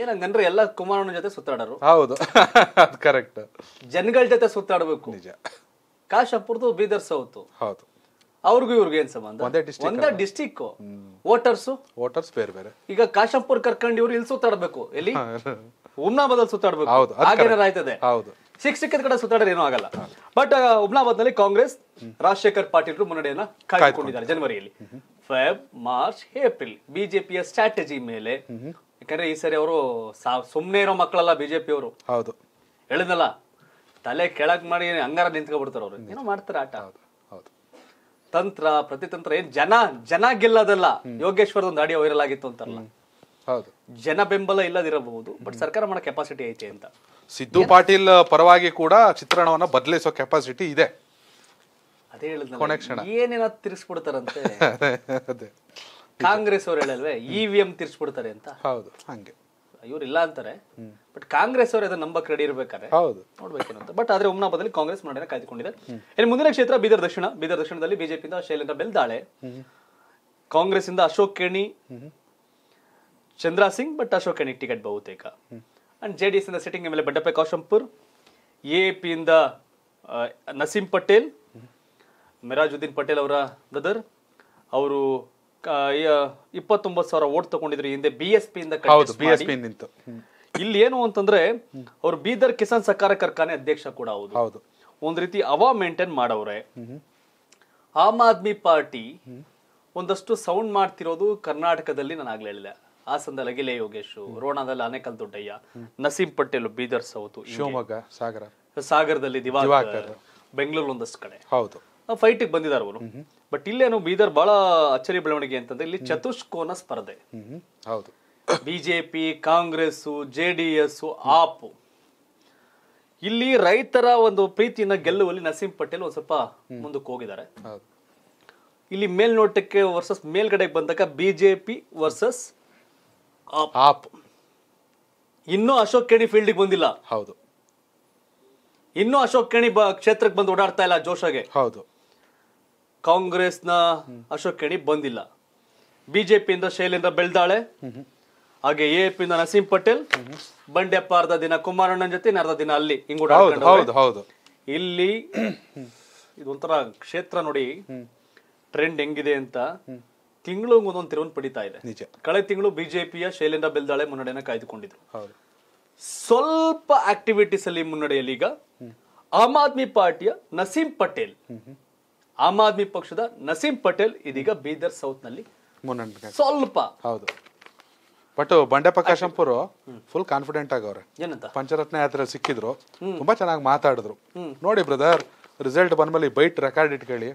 ಏನಂಗಂದ್ರೆ ಎಲ್ಲ ಕುಮಾರನ ಜೊತೆ ಸುತ್ತಾಡೋರು ಹೌದು ಕರೆಕ್ಟ್ ಜನಗಳ ಜೊತೆ ಸುತ್ತಾಡಬೇಕು ನಿಜ ಕಾಶಂಪುರದು ಬೀದರ್ ಸೌತ್ ಹೌದು ಅವ್ರಿಗೂ ಇವ್ರಿಗೂ ಏನ್ ಸಂಬಂಧ ಒಂದೇ ಡಿಸ್ಟಿಕ್ ವೋಟರ್ಸ್ ವೋಟರ್ಸ್ ಬೇರೆ ಬೇರೆ ಈಗ ಕಾಶಂಪುರ್ ಕರ್ಕಂಡ್ ಇವ್ರು ಇಲ್ಲಿ ಸುತ್ತಾಡ್ಬೇಕು ಎಲ್ಲಿ ಉಮ್ನಾಬಾದಲ್ಲಿ ಸುತ್ತಾಡ್ಬೇಕು ಹಾಗೇನಾರ ಹೌದು. ಸಿಕ್ ಸಿಕ್ಕಿದ ಕಡೆ ಸುತ್ತಾಡ್ರೆ ಏನೂ ಆಗಲ್ಲ ಬಟ್ ಉಮ್ನಾಬಾದ್ ನಲ್ಲಿ ಕಾಂಗ್ರೆಸ್ ರಾಜಶೇಖರ್ ಪಾಟೀಲ್ ಮುನ್ನಡೆಯನ್ನ ಕಾಯ್ದುಕೊಂಡಿದ್ದಾರೆ ಜನವರಿಯಲ್ಲಿ ಫೆಬ್ ಮಾರ್ಚ್ ಏಪ್ರಿಲ್ ಬಿಜೆಪಿಯ ಸ್ಟ್ರಾಟಜಿ ಮೇಲೆ ಯಾಕಂದ್ರೆ ಈ ಸರಿ ಅವರು ಸುಮ್ನೆ ಇರೋ ಮಕ್ಕಳಲ್ಲ ಬಿಜೆಪಿ ಅವರು ಹೌದು ಹೇಳಿದ್ನಲ್ಲ ತಲೆ ಕೆಳಗ್ ಮಾಡಿ ಅಂಗಾರ ನಿಂತ್ಕೊಬಿಡ್ತಾರೆ ಅವ್ರು ಏನೋ ಮಾಡ್ತಾರೆ ಆಟ ತಂತ್ರ ಪ್ರತಿತಂತ್ರ ಏನ್ ಜನ ಜನ ಗೆಲ್ಲದಲ್ಲ ಯೋಗೇಶ್ವರದ ಒಂದು ಆಡಿಯೋ ವೈರಲ್ ಆಗಿತ್ತು ಹೌದು ಜನ ಬೆಂಬಲ ಇಲ್ಲದಿರಬಹುದು ಬಟ್ ಸರ್ಕಾರ ಮಾಡೋ ಕೆಪಾಸಿಟಿ ಐತೆ ಅಂತ ಸಿದ್ದು ಪಾಟೀಲ್ ಪರವಾಗಿ ಕೂಡ ಚಿತ್ರಣವನ್ನ ಬದಲಿಸೋ ಕೆಪಾಸಿಟಿ ಇದೆ ಅದೇ ಹೇಳಿದ ಏನೇನ ತಿರ್ಸ್ಬಿಡ್ತಾರಂತೆ ಕಾಂಗ್ರೆಸ್ ಅವ್ರು ಹೇಳಲ್ವೇ ಇ ವಿ ಎಂ ತಿರ್ಸ್ಬಿಡ್ತಾರೆ ಅಂತ ಹೌದು ಹಂಗೆ ಇವ್ರು ಇಲ್ಲ ಅಂತಾರೆ ಬಟ್ ಕಾಂಗ್ರೆಸ್ ಅವರು ಅದನ್ನ ನಂಬಕ್ ರೆಡಿ ಇರ್ಬೇಕಾದ್ರೆ ಹೌದು ಅಂತ ಬಟ್ ಆದ್ರೆ ಉಮ್ನಾ ಬದಲಿ ಕಾಂಗ್ರೆಸ್ ಮಾಡೋಣ ಕಾಯ್ದುಕೊಂಡಿದೆ ಇನ್ನು ಮುಂದಿನ ಕ್ಷೇತ್ರ ಬೀದರ್ ದಕ್ಷಿಣ ಬೀದರ್ ದಕ್ಷಿಣದಲ್ಲಿ ಬಿಜೆಪಿಯಿಂದ ಶೈಲೇಂದ್ರ ಬೆಲ್ದಾಳೆ ಕಾಂಗ್ರೆಸ್ ಇಂದ ಅಶೋಕ್ ಕೇಣಿ ಚಂದ್ರ ಸಿಂಗ್ ಬಟ್ ಅಶೋಕ್ ಕೇಣಿ ಟಿಕೆಟ್ ಬಹುತೇಕ ಅಂಡ್ ಜೆ ಡಿ ಎಸ್ ಇಂದ sitting M L A Bandappa Kashempur A P ಇಂದ ನಸೀಂ ಪಟೇಲ್ ಮಿರಾಜುದ್ದೀನ್ ಪಟೇಲ್ ಅವರ ಬ್ರದರ್ ಅವರು ಇಪ್ಪತ್ತೊಂಬತ್ತು ಸಾವಿರ ಓಟ್ ತಗೊಂಡಿದ್ರು ಹಿಂದೆ ಬಿ ಎಸ್ ಪಿ ಇಂದ ಪಿ ನಿಂತು ಇಲ್ಲಿ ಏನು ಅಂತಂದ್ರೆ ಅವರು ಬೀದರ್ ಕಿಸಾನ್ ಸಹಕಾರ ಕಾರ್ಖಾನೆ ಅಧ್ಯಕ್ಷ ಕೂಡ ಹೌದು ಹೌದು ಒಂದ್ ರೀತಿ ಅವಾ ಮೇಂಟೈನ್ ಮಾಡವ್ರೆ ಆಮ್ ಆದ್ಮಿ ಪಾರ್ಟಿ ಒಂದಷ್ಟು ಸೌಂಡ್ ಮಾಡ್ತಿರೋದು ಕರ್ನಾಟಕದಲ್ಲಿ ನಾನು ಆಗ್ಲೇ ಆ ಹಾಸನದ ಲಗಿಲೆ ಯೋಗೇಶ್ ರೋಣದಲ್ಲಿ ಅನೇಕಲ್ ದೊಡ್ಡಯ್ಯ ನಸೀಂ ಪಟೇಲ್ ಬೀದರ್ ಸೌತ್ ಶಿವಮೊಗ್ಗ ಸಾಗರ ಸಾಗರದಲ್ಲಿ ದಿವಾಕರ್ ಬೆಂಗಳೂರು ಒಂದಷ್ಟು ಕಡೆ ಹೌದು ಫೈಟ್ ಬಂದಿದ್ದಾರೆ ಅವರು ಬಟ್ ಇಲ್ಲೇನು ಬೀದರ್ ಬಹಳ ಅಚ್ಚರಿ ಬೆಳವಣಿಗೆ ಅಂತಂದ್ರೆ ಇಲ್ಲಿ ಚತುಷ್ಕೋನ ಸ್ಪರ್ಧೆ ಹೌದು BJP Congress J D S AAP ಇಲ್ಲಿ ರೈತರ ಒಂದು ಪ್ರೀತಿಯನ್ನ ಗೆಲ್ಲುವಲ್ಲಿ ನಸೀಂ ಪಟೇಲ್ ಒಂದ್ ಸ್ವಲ್ಪ ಮುಂದಕ್ಕೆ ಹೋಗಿದ್ದಾರೆ ಇಲ್ಲಿ ಮೇಲ್ನೋಟಕ್ಕೆ ವರ್ಸಸ್ ಮೇಲ್ಗಡೆ ಬಂದಾಗ ಬಿಜೆಪಿ ವರ್ಸಸ್ ಆಪ್ ಇನ್ನೂ ಅಶೋಕ್ ಕೇಣಿ ಫೀಲ್ಡಿಗೆ ಬಂದಿಲ್ಲ ಹೌದು ಇನ್ನೂ ಅಶೋಕ್ ಕೇಣಿ ಕ್ಷೇತ್ರಕ್ಕೆ ಬಂದು ಓಡಾಡ್ತಾ ಇಲ್ಲ ಜೋಶಾಗೆ ಹೌದು ಕಾಂಗ್ರೆಸ್ ನ ಅಶೋಕ್ ಕೆಣಿ ಬಂದಿಲ್ಲ ಬಿಜೆಪಿಯಿಂದ ಶೈಲೇಂದ್ರ ಬೆಳ್ದಾಳೆ ಹಾಗೆ ಎ ಪಿಯಿಂದ ನಸೀಂ ಪಟೇಲ್ ಬಂಡೆಪ್ಪ ಅರ್ಧ ದಿನ ಕುಮಾರಣ್ಣನ ಜೊತೆ ಅರ್ಧ ದಿನ ಅಲ್ಲಿ ಹೌದು ಇಲ್ಲಿ ಇದೊಂಥರ ಕ್ಷೇತ್ರ ನೋಡಿ ಟ್ರೆಂಡ್ ಹೆಂಗಿದೆ ಅಂತ ತಿಂಗಳು ಒಂದೊಂದು ತಿರುವನ್ ಪಡಿತಾ ಇದೆ ಕಳೆ ತಿಂಗಳು ಬಿಜೆಪಿಯ ಶೈಲೇಂದ್ರ ಬೆಲ್ದಾಳೆ ಮುನ್ನಡೆಯನ್ನ ಕಾಯ್ದುಕೊಂಡಿದ್ರು ಸ್ವಲ್ಪ ಆಕ್ಟಿವಿಟೀಸ್ ಅಲ್ಲಿ ಮುನ್ನಡೆಯಲ್ಲಿ ಈಗ ಆಮ್ ಆದ್ಮಿ ಪಾರ್ಟಿಯ ನಸೀಂ ಪಟೇಲ್ ಆಮ್ ಆದ್ಮಿ ಪಕ್ಷದ ನಸೀಂ ಪಟೇಲ್ ಇದೀಗ ಬೀದರ್ ಸೌತ್ ನಲ್ಲಿ ಸ್ವಲ್ಪ ಹೌದು ಬಟ್ ಬಂಡೆ ಪ್ರಕಾಶಂಪುರು ಫುಲ್ ಕಾನ್ಫಿಡೆಂಟ್ ಆಗವ್ರೆ ಪಂಚರತ್ನ ಯಾತ್ರೆ ಸಿಕ್ಕಿದ್ರು ತುಂಬಾ ಚೆನ್ನಾಗಿ ಮಾತಾಡಿದ್ರು ನೋಡಿ ಬ್ರದರ್ ರಿಸಲ್ಟ್ ಬಂದ್ಮೇಲೆ ಬೈಟ್ ರೆಕಾರ್ಡ್ ಇಟ್ಕೊಳ್ಳಿ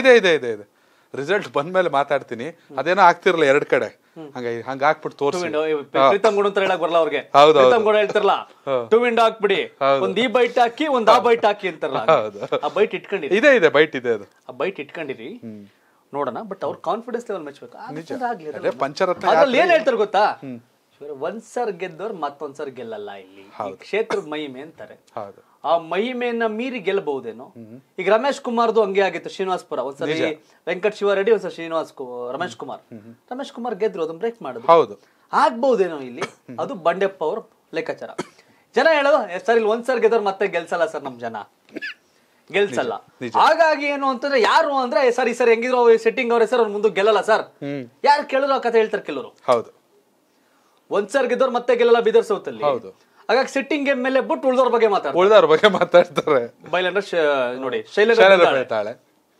ಇದೆ ಇದೆ ಇದೆ ಇದೆ ರಿಸಲ್ಟ್ ಬಂದ್ಮೇಲೆ ಮಾತಾಡ್ತೀನಿ ಅದೇನೋ ಆಗ್ತಿರಲ್ಲ ಎರಡ್ ಕಡೆ ಹಂಗಾಗಿ ಹಂಗ ಹಾಕ್ಬಿಟ್ಟು ತೋರಿಸಿ ಪ್ರೀತಮ್ ಗುಣ ಅಂತ ಹೇಳಕ್ ಬರಲ್ಲ ಅವ್ರಿಗೆ ಪ್ರೀತಮ್ ಗುಣ ಹೇಳ್ತಾರಲ್ಲ ಟೂ ವಿಂಡೋ ಹಾಕ್ಬಿಡಿ ಒಂದ್ ಈ ಬೈಟ್ ಹಾಕಿ ಒಂದ್ ಆ ಬೈಟ್ ಹಾಕಿ ಅಂತಾರಲ್ಲ ಆ ಬೈಟ್ ಇಟ್ಕೊಂಡಿರಿ ಇದೆ ಇದೆ ಬೈಟ್ ಇದೆ ಅದು ಆ ಬೈಟ್ ಇಟ್ಕೊಂಡಿರಿ ನೋಡೋಣ ಬಟ್ ಅವ್ರ ಕಾನ್ಫಿಡೆನ್ಸ್ ಲೆವೆಲ್ ಮೆಚ್ಚಬೇಕು ಪಂಚರತ್ನ ಅದ್ರಲ್ಲಿ ಏನ್ ಹೇಳ್ತಾರೆ ಗೊತ್ತಾ ಒಂದ್ ಸರ್ ಗೆದ್ದವ್ರು ಮತ್ತೊಂದ್ ಸರ್ ಗೆಲ್ಲಲ್ಲ ಇಲ್ಲಿ ಕ್ಷೇತ್ರದ ಮಹಿಮೆ ಅಂತಾರೆ ಹೌದು ಆ ಮಹಿಮೆಯನ್ನ ಮೀರಿ ಗೆಲ್ಲಬಹುದೇನೋ ಈಗ ರಮೇಶ್ ಕುಮಾರ್ದು ಹಂಗೆ ಆಗಿತ್ತು ಶ್ರೀನಿವಾಸ್ಪುರ ಒಂದ್ಸರಿ ವೆಂಕಟ್ ಶಿವರೆಡ್ಡಿ ಒಂದ್ಸರಿ ಶ್ರೀನಿವಾಸ್ ರಮೇಶ್ ಕುಮಾರ್ ರಮೇಶ್ ಕುಮಾರ್ ಗೆದ್ರು ಅದನ್ನ ಬ್ರೇಕ್ ಮಾಡುದು ಹೌದು ಆಗ್ಬಹುದೇನೋ ಇಲ್ಲಿ ಅದು ಬಂಡೆಪ್ಪ ಅವ್ರ ಲೆಕ್ಕಾಚಾರ ಜನ ಹೇಳೋದು ಸರ್ ಇಲ್ಲಿ ಒಂದ್ಸರ್ ಗೆದ್ರ ಮತ್ತೆ ಗೆಲ್ಸಲ್ಲ ಸರ್ ನಮ್ ಜನ ಗೆಲ್ಸಲ್ಲ ಹಾಗಾಗಿ ಏನು ಅಂತಂದ್ರೆ ಯಾರು ಅಂದ್ರೆ ಸರ್ ಈ ಸರ್ ಹೆಂಗಿದ್ರು ಸೆಟ್ಟಿಂಗ್ ಅವ್ರ ಹೆಸರು ಮುಂದೆ ಗೆಲ್ಲಲ್ಲ ಸರ್ ಯಾರು ಕೇಳಿದ್ರು ಆ ಕಥೆ ಹೇಳ್ತಾರೆ ಕೆಲವರು ಹೌದು ಒಂದ್ಸರ್ ಗೆದ್ದವ್ರು ಮತ್ತೆ ಗೆಲ್ಲಲ್ಲ ಬಿದರ್ ಹೌದು ಹಾಗಾಗಿ ಸಿಟ್ಟಿಂಗ್ ಗೇಮ್ ಮೇಲೆ ಬಿಟ್ಟು ಉಳಿದವ್ರ ಬಗ್ಗೆ ಮಾತಾಡ್ತಾರೆ ಉಳಿದವ್ರ ಬಗ್ಗೆ ಮಾತಾಡ್ತಾರೆ ಬೈಲಂದ್ರೆ ನೋಡಿ ಶೈಲೇಂದ್ರ ಶೈಲೇಂದ್ರ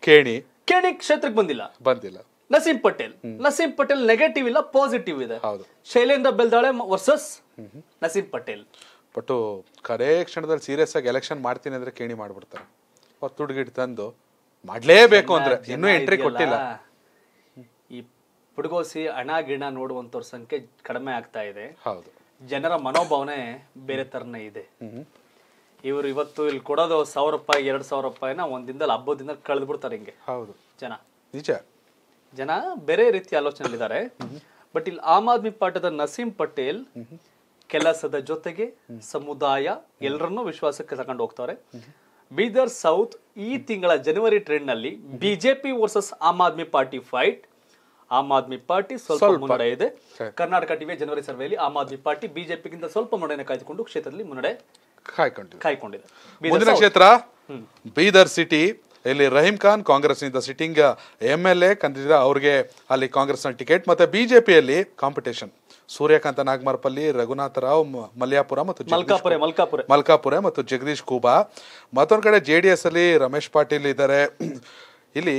ಕೇಣಿ ಕೆಣಿ ಕ್ಷೇತ್ರಕ್ಕೆ ಬಂದಿಲ್ಲ ಬಂದಿಲ್ಲ ನಸೀಂ ಪಟೇಲ್ ನಸೀಂ ಪಟೇಲ್ ನೆಗೆಟಿವ್ ಇಲ್ಲ ಪಾಸಿಟಿವ್ ಇದೆ ಹೌದು. ಶೈಲೇಂದ್ರ ಬೆಲ್ದಾಳೆ ವರ್ಸಸ್ ನಸೀಂ ಪಟೇಲ್ ಬಟ್ ಕಡೇ ಕ್ಷಣದಲ್ಲಿ ಸೀರಿಯಸ್ ಆಗಿ ಎಲೆಕ್ಷನ್ ಮಾಡ್ತೀನಿ ಅಂದ್ರೆ ಕೇಣಿ ಮಾಡ್ಬಿಡ್ತಾರೆ ಅವ್ರು ತುಡುಗಿಟ್ಟು ತಂದು ಮಾಡ್ಲೇಬೇಕು ಅಂದ್ರೆ ಇನ್ನೂ ಎಂಟ್ರಿ ಕೊಟ್ಟಿಲ್ಲ ಈ ಪುಡುಗೋಸಿ ಹಣ ಗಿಣ ನೋಡುವಂತವ್ರ ಸಂಖ್ಯೆ ಕಡಿಮೆ ಆಗ್ತಾ ಇದೆ ಹೌದು ಜನರ ಮನೋಭಾವನೆ ಬೇರೆ ತರನೇ ಇದೆ ಇವರು ಇವತ್ತು ಇಲ್ಲಿ ಕೊಡೋದು ಸಾವಿರ ರೂಪಾಯಿ ಎರಡು ಸಾವಿರ ರೂಪಾಯಿನ ಒಂದಿನದಲ್ಲಿ ಹಬ್ಬದಿಂದ ಕಳೆದು ಬಿಡ್ತಾರೆ ಹಿಂಗೆ ಹೌದು ಜನ ನಿಜ ಜನ ಬೇರೆ ರೀತಿ ಆಲೋಚನೆಯಲ್ಲಿದ್ದಾರೆ ಬಟ್ ಇಲ್ಲಿ ಆಮ್ ಆದ್ಮಿ ಪಾಠದ ನಸೀಂ ಪಟೇಲ್ ಕೆಲಸದ ಜೊತೆಗೆ ಸಮುದಾಯ ಎಲ್ಲರನ್ನೂ ವಿಶ್ವಾಸಕ್ಕೆ ತಗೊಂಡು ಹೋಗ್ತಾರೆ ಬೀದರ್ ಸೌತ್ ಈ ತಿಂಗಳ ಜನವರಿ ಟ್ರೆಂಡ್ ನಲ್ಲಿ BJP versus Aam Aadmi party fight Aam Aadmi party ಸ್ವಲ್ಪ ಮುನ್ನಡೆ ಇದೆ ಕರ್ನಾಟಕ ಟಿವಿ ಜನವರಿ ಸರ್ವೆಯಲ್ಲಿ ಆಮ್ ಆದ್ಮಿ ಪಾರ್ಟಿ ಬಿಜೆಪಿಗಿಂತ ಸ್ವಲ್ಪ ಮುನ್ನಡೆಯನ್ನು ಕಾಯ್ದುಕೊಂಡು ಕ್ಷೇತ್ರದಲ್ಲಿ ಮುನ್ನಡೆ ಕಾಯ್ಕೊಂಡಿದೆ ಮುಂದಿನ ಕ್ಷೇತ್ರ ಬೀದರ್ ಸಿಟಿ ಇಲ್ಲಿ ರಹೀಂ ಖಾನ್ ಕಾಂಗ್ರೆಸ್ ನಿಂದ ಸಿಟ್ಟಿಂಗ್ ಎಂ ಎಲ್ ಎ ಕಂಡಿದ್ದ ಅವ್ರಿಗೆ ಅಲ್ಲಿ ಕಾಂಗ್ರೆಸ್ನ ಟಿಕೆಟ್ ಮತ್ತೆ ಬಿಜೆಪಿಯಲ್ಲಿ ಕಾಂಪಿಟೇಷನ್ ಸೂರ್ಯಕಾಂತ ರಘುನಾಥ ರಾವ್ ಮಲ್ಯಾಪುರ ಮತ್ತು ಮಲ್ಕಾಪುರ ಮಲ್ಕಾಪುರ ಮಲ್ಕಾಪುರ ಮತ್ತು ಜಗದೀಶ್ ಕೂಬಾ ಮತ್ತೊಂದು ಕಡೆ ಜೆ ಅಲ್ಲಿ ರಮೇಶ್ ಪಾಟೀಲ್ ಇದ್ದಾರೆ ಇಲ್ಲಿ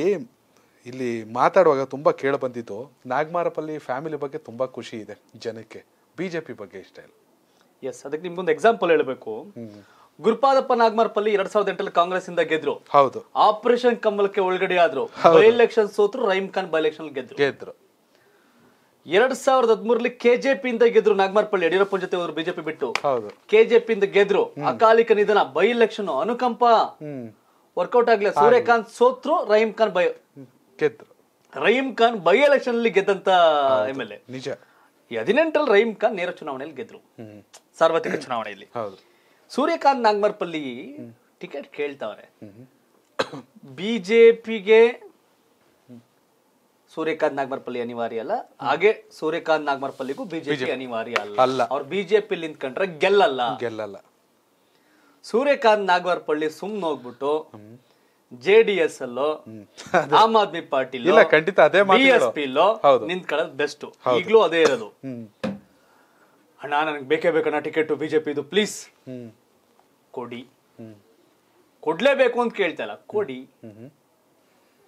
ಇಲ್ಲಿ ಮಾತಾಡುವಾಗ ತುಂಬ ಕೇಳ ಬಂದಿದ್ದು ನಾಗಮಾರಪಲ್ಲಿ ಫ್ಯಾಮಿಲಿ ಬಗ್ಗೆ ತುಂಬಾ ಖುಷಿ ಇದೆ ಜನಕ್ಕೆ ಬಿಜೆಪಿ ಬಗ್ಗೆ ಇಷ್ಟ ಇಲ್ಲ ಎಸ್ ಅದಕ್ಕೆ ನಿಮ್ಗೊಂದು ಎಕ್ಸಾಂಪಲ್ ಹೇಳಬೇಕು ಗುರುಪಾದಪ್ಪ ನಾಗಮಾರ್ಪಲ್ಲಿ ಎರಡ್ ಸಾವಿರದ ಎಂಟಲ್ಲಿ ಕಾಂಗ್ರೆಸ್ ಇಂದ ಗೆದ್ರು ಹೌದು ಆಪರೇಷನ್ ಕಮಲಕ್ಕೆ ಒಳಗಡೆ ಆದ್ರು ಬೈ ಎಲೆಕ್ಷನ್ ಸೋತ್ರು ರೈಮ್ ಖಾನ್ ಬೈ ಎಲೆಕ್ಷನ್ ಗೆದ್ರು ಗೆದ್ರು ಎರಡ್ ಸಾವಿರದ ಹದಿಮೂರಲ್ಲಿ ಕೆಜೆಪಿ ಇಂದ ಗೆದ್ರು ನಾಗಮಾರ್ಪಲ್ಲಿ ಯಡಿಯೂರಪ್ಪ ಜೊತೆ ಅವರು ಬಿಜೆಪಿ ಬಿಟ್ಟು ಹೌದು ಕೆಜೆಪಿ ಇಂದ ಗೆದ್ರು ಅಕಾಲಿಕ ನಿಧನ ಬೈ ಎಲೆಕ್ಷನ್ ಅನುಕಂಪ ವರ್ಕೌಟ್ ಆಗ್ಲಿಲ್ಲ ಸೂರ್ಯಕಾಂತ್ ಸೋತ್ರು ರಹೀಂ ಖಾನ್ ಬೈ ಗೆದ್ರು ರಹೀಮ್ ಖಾನ್ ಬೈ ಎಲೆಕ್ಷನ್ ಅಲ್ಲಿ ಗೆದ್ದಂತ ಎಂ ಎಲ್ ಎ ನಿಜ ಹದಿನೆಂಟರಲ್ಲಿ ರಹೀಮ್ ಖಾನ್ ನೇರ ಚುನಾವಣೆಯಲ್ಲಿ ಗೆದ್ರು ಸಾರ್ವತ್ರಿಕ ಚುನಾವಣೆಯಲ್ಲಿ ಸೂರ್ಯಕಾಂತ್ ನಾಗ್ಮರ್ಪಲ್ಲಿ ಟಿಕೆಟ್ ಕೇಳ್ತಾವ್ರೆ ಬಿಜೆಪಿಗೆ ಸೂರ್ಯಕಾಂತ್ ನಾಗಮರ್ಪಲ್ಲಿ ಅನಿವಾರ್ಯ ಅಲ್ಲ ಹಾಗೆ ಸೂರ್ಯಕಾಂತ್ ನಾಗಮರ್ಪಲ್ಲಿಗೂ ಬಿಜೆಪಿ ಅನಿವಾರ್ಯ ಅಲ್ಲ ಅವ್ರು ಬಿಜೆಪಿ ನಿಂತ್ಕೊಂಡ್ರೆ ಗೆಲ್ಲಲ್ಲ ಗೆಲ್ಲಲ್ಲ ಸೂರ್ಯಕಾಂತ್ ನಾಗಮರ್ಪಲ್ಲಿ ಸುಮ್ನ ಹೋಗ್ಬಿಟ್ಟು ಜೆ ಡಿ ಎಸ್ ಅಲ್ಲೋ ಆಮ್ ಆದ್ಮಿ ಪಾರ್ಟಿ ಇಲ್ಲ ಖಂಡಿತ ಅದೇ ನಿಂತ್ಕೊಳ್ಳೋದು ಬೆಸ್ಟ್ ಈಗಲೂ ಅದೇ ಇರೋದು ಅಣ್ಣ ನನಗೆ ಬೇಕೇ ಬೇಕಣ್ಣ ಟಿಕೆಟ್ ಬಿಜೆಪಿದು ಪ್ಲೀಸ್ ಕೊಡಿ ಕೊಡ್ಲೇಬೇಕು ಅಂತ ಕೇಳ್ತಲ್ಲ ಕೊಡಿ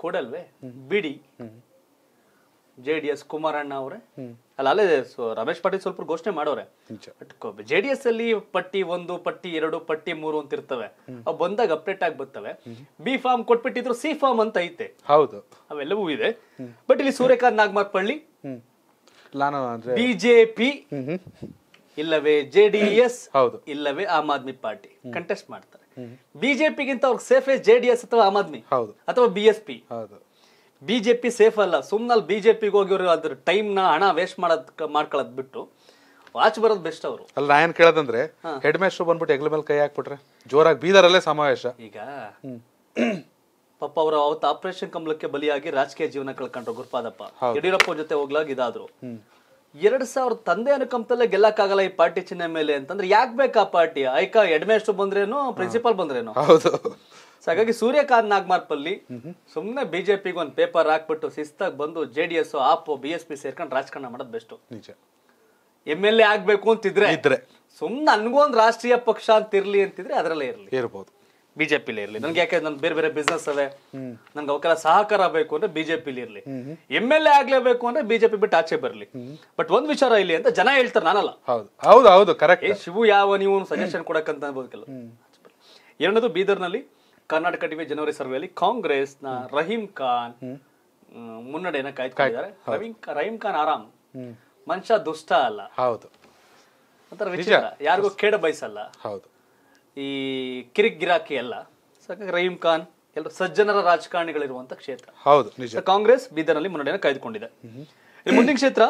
ಕೊಡಲ್ವೇ ಬಿಡಿ jds కుమారన్నవరే అలలే రమేష్ పార్టీ ಸ್ವಲ್ಪ ಘೋಷಣೆ ಮಾಡొరే jds ಅಲ್ಲಿ పట్టి 1 పట్టి 2 పట్టి 3 అంటే ఇర్తవే అప్పుడు banda update అగ బతవే b ఫామ్ కొట్టి బిట్రో c ఫామ్ అంటే అయితే అవును అవెల్లూ ఉ విడే బట్ ఇలి సూర్యకాన్నగ్ మార్క్ పళ్ళి లానా అంటే bjp ఇల్లవే jds అవును ఇల్లవే ఆమద్మీ పార్టీ కంటెస్ట్ మార్తార bjp గింత అవర్ సేఫ్ jds अथवा ఆమద్మీ అవును अथवा bsp అవును ಬಿ ಜೆ ಪಿ ಸೇಫ್ ಅಲ್ಲ ಸುಮ್ಮನಲ್ಲಿ ಬಿ ಜೆ ಪಿಗೆ ಹೋಗಿವ್ರು ಅದ್ರ ನ ಹಣ ವೇಸ್ಟ್ ಮಾಡೋದ್ ಮಾಡ್ಕೊಳದ್ ಬಿಟ್ಟು ವಾಚ್ ಬರೋದು ಬೆಸ್ಟ್ ಅವರು ಅಲ್ಲ ನಾ ಏನ್ ಕೇಳದಂದ್ರೆ ಹೆಡ್ ಮೇಸ್ಟ್ರು ಬಂದ್ಬಿಟ್ಟು ಹೆಗ್ಲ ಮೇಲೆ ಕೈ ಹಾಕ್ಬಿಟ್ರೆ ಜೋರಾಗಿ ಬೀದರಲ್ಲೇ ಸಮಾವೇಶ ಈಗ ಪಾಪ ಅವರು ಅವತ್ತು ಆಪರೇಷನ್ ಕಂಬಲಕ್ಕೆ ಬಲಿಯಾಗಿ ರಾಜಕೀಯ ಜೀವನ ಕಳ್ಕೊಂಡ್ರು ಗುರುಪಾದಪ್ಪ ಯಡಿಯೂರಪ್ಪ ಜೊತೆ ಹೋಗ್ಲಾಗ ಇದಾದ್ರು ಎರಡ್ ಸಾವಿರ ತಂದೆ ಅನುಕಂಪದಲ್ಲೇ ಗೆಲ್ಲಕ್ಕಾಗಲ್ಲ ಈ ಪಾರ್ಟಿ ಚಿಹ್ನೆ ಮೇಲೆ ಅಂತಂದ್ರೆ ಯಾಕೆ ಬೇಕಾ ಪಾರ್ಟಿ ಐಕ ಹೆಡ್ ಬಂದ್ರೇನು ಪ್ರಿನ್ಸಿಪಾಲ್ ಬಂದ್ರೇನು ಹೌದು ಸೊ ಹಾಗಾಗಿ ಸೂರ್ಯಕಾಂತ್ ನಾಗಮಾರ್ಪಲ್ಲಿ ಸುಮ್ಮನೆ ಬಿಜೆಪಿಗೆ ಒಂದು ಪೇಪರ್ ಹಾಕ್ಬಿಟ್ಟು ಶಿಸ್ತಾಗಿ ಬಂದು J D S AAP B S P ಸೇರ್ಕೊಂಡು ರಾಜಕಾರಣ ಮಾಡೋದು ಬೆಸ್ಟ್ ನಿಜ ಎಮ್ ಎಲ್ ಎ ಆಗ್ಬೇಕು ಅಂತಿದ್ರೆ ಇದ್ರೆ ಸುಮ್ಮನೆ ನನ್ಗೊಂದು ರಾಷ್ಟ್ರೀಯ ಪಕ್ಷ ಅಂತ ಇರ್ಲಿ ಅಂತಿದ್ರೆ ಅದರಲ್ಲೇ ಇರಲಿ ಇರ್ಬೋದು ಬಿಜೆಪಿಲಿ ಇರಲಿ ನನ್ಗೆ ಯಾಕೆ ನನ್ ಬೇರೆ ಬೇರೆ ಬಿಸ್ನೆಸ್ ಅವೆ ನನ್ಗೆ ಅವಕ್ಕೆಲ್ಲ ಸಹಕಾರ ಬೇಕು ಅಂದ್ರೆ ಬಿಜೆಪಿಲಿ ಇರಲಿ ಎಮ್ ಎಲ್ ಎ ಆಗ್ಲೇಬೇಕು ಅಂದ್ರೆ ಬಿಜೆಪಿ ಬಿಟ್ಟು ಆಚೆ ಬರ್ಲಿ ಬಟ್ ಒಂದ್ ವಿಚಾರ ಇಲ್ಲಿ ಅಂತ ಜನ ಹೇಳ್ತಾರೆ ನಾನಲ್ಲ ಹೌದು ಹೌದು ಹೌದು ಕರೆಕ್ಟ್ ಶಿವು ಯಾವ ನೀವು ಸಜೆಷನ್ ಕೊಡಕ್ಕಂತ ಅನ್ಬೋದಿಲ್ಲ ಎರಡನೇದು ಬೀದರ್ನಲ್ಲಿ ಕರ್ನಾಟಕ ಟಿವಿ ಜನವರಿ ಸರ್ವೆಯಲ್ಲಿ ಕಾಂಗ್ರೆಸ್ನ ರಹೀಂ ಖಾನ್ ಮುನ್ನಡೆಯನ್ನ ಕಾಯ್ದುಕೊಂಡಿದ್ದಾರೆ ರಹೀಂ ಖಾನ್ ಆರಾಮ್ ಮನುಷ್ಯ ದುಷ್ಟ ಅಲ್ಲ ಹೌದು ಒಂಥರ ಯಾರಿಗೂ ಕೇಡ ಬಯಸಲ್ಲ ಹೌದು ಈ ಕಿರಿಕ್ ಗಿರಾಕಿ ಅಲ್ಲ ರಹೀಂ ಖಾನ್ ಎಲ್ಲ ಸಜ್ಜನರ ರಾಜಕಾರಣಿಗಳಿರುವಂತ ಕ್ಷೇತ್ರ ಹೌದು ಕಾಂಗ್ರೆಸ್ ಬೀದರ್ನಲ್ಲಿ ಮುನ್ನಡೆಯನ್ನು ಕಾಯ್ದುಕೊಂಡಿದೆ ಮುಂದಿನ ಕ್ಷೇತ್ರ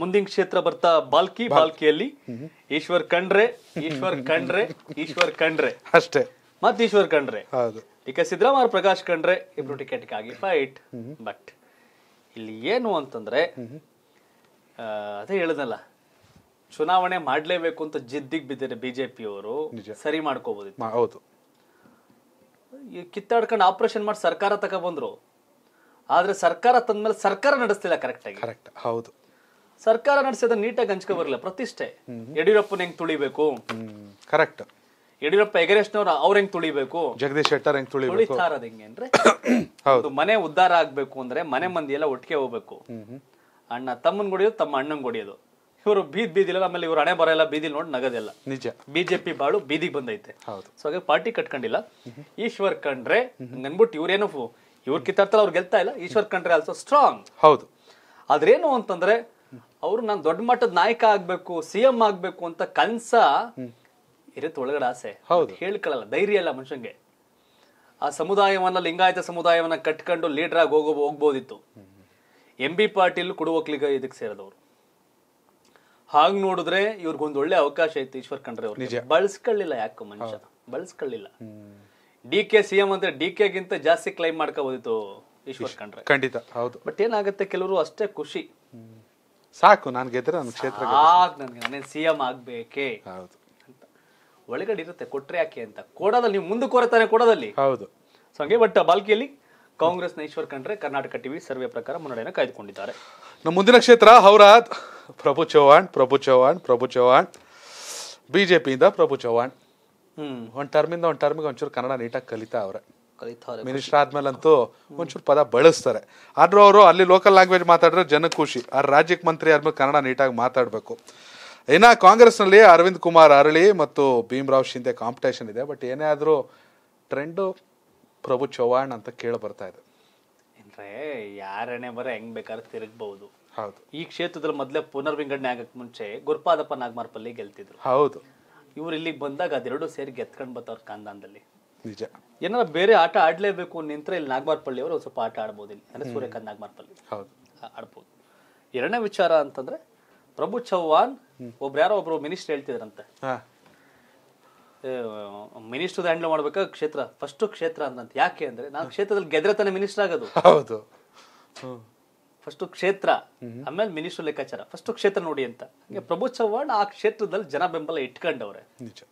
ಮುಂದಿನ ಕ್ಷೇತ್ರ ಬರ್ತಾ ಬಾಲ್ಕಿ ಬಾಲ್ಕಿಯಲ್ಲಿ ಈಶ್ವರ್ ಕಂಡ್ರೆ ಈಶ್ವರ್ ಕಂಡ್ರೆ ಈಶ್ವರ್ ಕಂಡ್ರೆ ಅಷ್ಟೇ ಮತ್ತೆ ಈಶ್ವರ್ ಕಂಡ್ರೆ ಹೌದು ಈಗ ಸಿದ್ದರಾಮಯ್ಯ ಪ್ರಕಾಶ್ ಕಂಡ್ರೆ ಇಬ್ರು ಟಿಕೆಟ್ಗಾಗಿ ಫೈಟ್ ಬಟ್ ಇಲ್ಲಿ ಏನು ಅಂತಂದ್ರೆ ಅದೇ ಹೇಳದಲ್ಲ ಚುನಾವಣೆ ಮಾಡ್ಲೇಬೇಕು ಅಂತ ಜಿದ್ದಿಗೆ ಬಿದ್ದಿದೆ ಅವರು ಸರಿ ಮಾಡ್ಕೋಬಹುದು ಹೌದು ಕಿತ್ತಾಡ್ಕೊಂಡು ಆಪರೇಷನ್ ಮಾಡಿ ಸರ್ಕಾರ ಬಂದ್ರು ಆದ್ರೆ ಸರ್ಕಾರ ತಂದ್ಮೇಲೆ ಸರ್ಕಾರ ನಡೆಸ್ತಿಲ್ಲ ಕರೆಕ್ಟ್ ಆಗಿ ಕರೆಕ್ಟ್ ಹೌದು ಸರ್ಕಾರ ನಡೆಸಿದ ನೀಟಾಗಿ ಹಂಚ್ಕೊ ಬರಲಿಲ್ಲ ಪ್ರತಿಷ್ಠೆ ಯಡಿಯೂರಪ್ಪನ ಹೆಂಗ್ ತುಳಿಬೇಕು ಕರೆಕ್ಟ್ ಯಡಿಯೂರಪ್ಪ ಹೆಗರೇಶ್ನವ್ರ ಅವ್ರ ಹೆಂಗ್ ತುಳಿಬೇಕು ಜಗದೀಶ್ ಶೆಟ್ಟರ್ ಹೆಂಗ್ ತುಳಿಬೇಕು ಮನೆ ಉದ್ದಾರ ಆಗ್ಬೇಕು ಅಂದ್ರೆ ಮನೆ ಮಂದಿ ಎಲ್ಲ ಒಟ್ಟಿಗೆ ಹೋಗ್ಬೇಕು ಅಣ್ಣ ತಮ್ಮನ್ ಗುಡಿಯೋದು ತಮ್ಮ ಅಣ್ಣನ್ ಗುಡಿಯೋದು ಇವರು ಬೀದ್ ಬೀದಿಲ್ಲ ಆಮೇಲೆ ಇವ್ರು ಹಣೆ ಬರೋಲ್ಲ ಬೀದಿ ನೋಡಿ ನಗದಿಲ್ಲ ನಿಜ ಬಿಜೆಪಿ ಬಾಳು ಬೀದಿಗೆ ಬಂದೈತೆ ಸೊ ಹಾಗೆ ಪಾರ್ಟಿ ಕಟ್ಕೊಂಡಿಲ್ಲ ಈಶ್ವರ್ ಕಂಡ್ರೆ ಅನ್ಬಿಟ್ಟು ಇವ್ರೇನು ಇವ್ರ ಕಿತ್ತಾಡ್ತಾರ ಅವ್ರು ಗೆಲ್ತಾ ಇಲ್ಲ ಈಶ್ವರ್ ಕಂಡ್ರೆ ಆಲ್ಸೋ ಸ್ಟ್ರಾಂಗ್ ಹೌದು ಆದ್ರೇನು ಅಂತಂದ್ರೆ ಅವ್ರು ನಾನು ದೊಡ್ಡ ಮಟ್ಟದ ನಾಯಕ ಆಗ್ಬೇಕು ಸಿಎಂ ಆಗ್ಬೇಕು ಅಂತ ಕನ್ಸ ಇರುತ್ತೆ ಒಳಗಡೆ ಆಸೆ ಹೌದು ಹೇಳ್ಕೊಳ್ಳಲ್ಲ ಧೈರ್ಯ ಇಲ್ಲ ಮನುಷ್ಯಂಗೆ ಆ ಸಮುದಾಯವನ್ನ ಲಿಂಗಾಯತ ಸಮುದಾಯವನ್ನ ಕಟ್ಕೊಂಡು ಲೀಡರ್ ಆಗಿ ಹೋಗೋ ಹೋಗ್ಬೋದಿತ್ತು ಎಂ ಬಿ ಪಾಟೀಲ್ ಕೊಡುವಕ್ಲಿಗ ಇದಕ್ಕೆ ಸೇರಿದವರು ಹಾಗ ನೋಡಿದ್ರೆ ಇವ್ರಿಗೊಂದು ಒಳ್ಳೆ ಅವಕಾಶ ಇತ್ತು ಈಶ್ವರ್ ಖಂಡ್ರೆ ಅವ್ರು ಬಳಸ್ಕೊಳ್ಳಿಲ್ಲ ಯಾಕೆ ಮನುಷ್ಯ ಬಳಸ್ಕೊಳ್ಳಿಲ್ಲ ಡಿ ಕೆ ಸಿಎಂ ಅಂದ್ರೆ ಡಿ ಕೆ ಗಿಂತ ಜಾಸ್ತಿ ಕ್ಲೈಮ್ ಮಾಡ್ಕೋಬೋದಿತ್ತು ಈಶ್ವರ್ ಖಂಡ್ರೆ ಖಂಡಿತ ಹೌದು ಬಟ್ ಏನಾಗುತ್ತೆ ಕೆಲವರು ಅಷ್ಟೇ ಖುಷಿ ಸಾಕು ನಾನು ಗೆದ್ರೆ ನನ್ನ ಕ್ಷೇತ್ರ ಸಿ ಎಂ ಆಗ್ಬೇಕೇ ಹೌದು ಒಳಗಡೆ ಇರುತ್ತೆ ಕೊಟ್ರೆ ಯಾಕೆ ಅಂತ ಕೋಡದಲ್ಲಿ ನೀವು ಮುಂದೆ ಕೋರತಾನೆ ಕೋಡದಲ್ಲಿ ಹೌದು ಸೊ ಹಂಗೆ ಬಟ್ ಬಾಲ್ಕಿಯಲ್ಲಿ ಕಾಂಗ್ರೆಸ್ನ ಈಶ್ವರ್ ಕಂಡ್ರೆ ಕರ್ನಾಟಕ ಟಿವಿ ಸರ್ವೆ ಪ್ರಕಾರ ಮುನ್ನಡೆಯನ್ನು ಕಾಯ್ದುಕೊಂಡಿದ್ದಾರೆ ನಮ್ಮ ಮುಂದಿನ ಕ್ಷೇತ್ರ ಹೌರಾದ್ ಪ್ರಭು ಚೌಹಾಣ್ ಪ್ರಭು ಚೌಹಾಣ್ ಪ್ರಭು ಚೌಹಾಣ್ ಬಿಜೆಪಿಯಿಂದ ಪ್ರಭು ಚೌಹಾಣ್ ಹ್ಮ್ ಒಂದ್ ಟರ್ಮಿಂದ ಒಂದ್ ಟರ್ಮಿಗೆ ಒಂಚೂರು ಕನ್ನಡ ನೀಟಾಗಿ ಕಲಿತಾ ಅವ್ರೆ ಕಲಿತಾರೆ ಮಿನಿಸ್ಟರ್ ಆದ್ಮೇಲಂತೂ ಒಂಚೂರು ಪದ ಬಳಸ್ತಾರೆ ಆದ್ರೂ ಅವರು ಅಲ್ಲಿ ಲೋಕಲ್ ಲ್ಯಾಂಗ್ವೇಜ್ ಮಾತಾಡಿದ್ರೆ ಜನ ಖುಷಿ ಆ ರಾಜ್ಯಕ್ಕೆ ಮಂತ್ರಿ ಆದ್ಮೇಲೆ ಕನ್ನಡ ನೀಟಾಗಿ ಮಾತಾಡಬೇಕು ಇನ್ನು ಕಾಂಗ್ರೆಸ್ನಲ್ಲಿ ಅರವಿಂದ್ ಕುಮಾರ್ ಅರಳಿ ಮತ್ತು ಭೀಮ್ರಾವ್ ಶಿಂದೆ ಕಾಂಪಿಟೇಷನ್ ಇದೆ ಬಟ್ ಏನೇ ಆದರೂ ಟ್ರೆಂಡು ಪ್ರಭು ಚೌಹಾಣ್ ಅಂತ ಕೇಳಿ ಬರ್ತಾ ಇದೆ ಅಂದರೆ ಯಾರನೇ ಬರೋ ಹೆಂಗ್ ಬೇಕಾದ್ರೆ ತಿರುಗಬಹುದು ಹೌದು ಈ ಕ್ಷೇತ್ರದಲ್ಲಿ ಮೊದಲೇ ಪುನರ್ವಿಂಗಡಣೆ ಆಗಕ್ಕೆ ಮುಂಚೆ ಗುರುಪಾದಪ್ಪ ನಾಗಮಾರ್ಪಲ್ಲಿ ಗೆಲ್ತಿದ್ರು ಹೌದು ಇವ್ರು ಇಲ್ಲಿಗೆ ಬಂದಾಗ ಅದೆರಡು ಸೇರಿ ಗೆತ್ಕೊಂಡು ಬರ್ತಾವ್ರ ಕಾಂದಾನದಲ್ಲಿ ನಿಜ ಏನಾರ ಬೇರೆ ಆಟ ಆಡಲೇಬೇಕು ನಿಂತರೆ ಇಲ್ಲಿ ನಾಗಮಾರ್ಪಳ್ಳಿ ಅವರು ಸ್ವಲ್ಪ ಆಟ ಆಡ್ಬೋದು ಇಲ್ಲಿ ಅಂದರೆ ಸೂರ್ಯಕಾಂತ್ ನಾಗಮಾರ್ಪಲ್ಲಿ ಹೌದು ಆಡ್ಬೋದು ಎರಡನೇ ವಿಚಾರ ಅಂತಂದ್ರೆ ಪ್ರಭು ಚೌಹಾನ್ ಒಬ್ರು ಯಾರೋ ಒಬ್ರು ಮಿನಿಸ್ಟರ್ ಹೇಳ್ತಿದ್ರಂತೆ ಮಿನಿಸ್ಟರ್ ಹ್ಯಾಂಡಲ್ ಮಾಡ್ಬೇಕಾ ಕ್ಷೇತ್ರ ಫಸ್ಟ್ ಕ್ಷೇತ್ರ ಅಂತ ಯಾಕೆ ಅಂದ್ರೆ ನಾನು ಕ್ಷೇತ್ರದಲ್ಲಿ ಗೆದ್ರೆ ತಾನೇ ಮಿನಿಸ್ಟರ್ ಆಗೋದು ಹೌದು ಫಸ್ಟ್ ಕ್ಷೇತ್ರ ಆಮೇಲೆ ಮಿನಿಸ್ಟರ್ ಲೆಕ್ಕಾಚಾರ ಫಸ್ಟ್ ಕ್ಷೇತ್ರ ನೋಡಿ ಅಂತ ಪ್ರಭು ಚೌಹಾಣ್ ಆ ಕ್ಷೇತ್ರದಲ್ಲಿ ಜನ ಬೆಂಬಲ ಇಟ್ಕೊಂಡವ್ರೆ ನಮ್ಗ